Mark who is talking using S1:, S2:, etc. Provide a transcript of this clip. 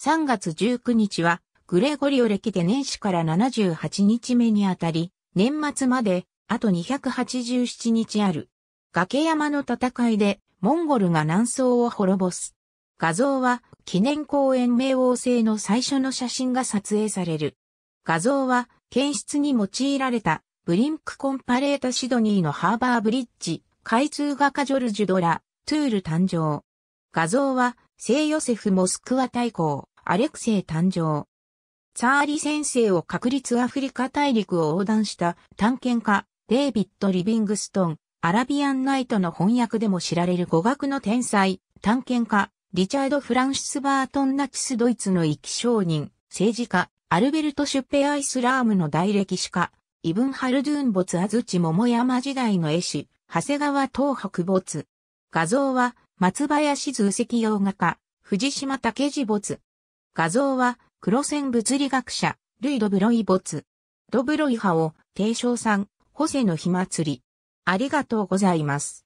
S1: 3月19日は、グレゴリオ歴で年始から78日目にあたり、年末まで、あと287日ある。崖山の戦いで、モンゴルが南宋を滅ぼす。画像は、記念公園冥王星の最初の写真が撮影される。画像は、検出に用いられた、ブリンクコンパレータシドニーのハーバーブリッジ、開通画家ジョルジュドラ、トゥール誕生。画像は、聖ヨセフ・モスクワ大公、アレクセイ誕生。サーリ先生を確立アフリカ大陸を横断した探検家、デイビッド・リビングストン、アラビアン・ナイトの翻訳でも知られる語学の天才、探検家、リチャード・フランシス・バートン・ナチス・ドイツの生き商人、政治家、アルベルト・シュッペアイスラームの大歴史家、イブン・ハルドゥーン没安モ桃山時代の絵師、長谷川東北没。画像は松林図石洋画家、藤島武次没。画像は、黒線物理学者、ルイ・ドブロイ没。ドブロイ派を、提唱さん、ホセの火祭り。ありがとうござ
S2: います。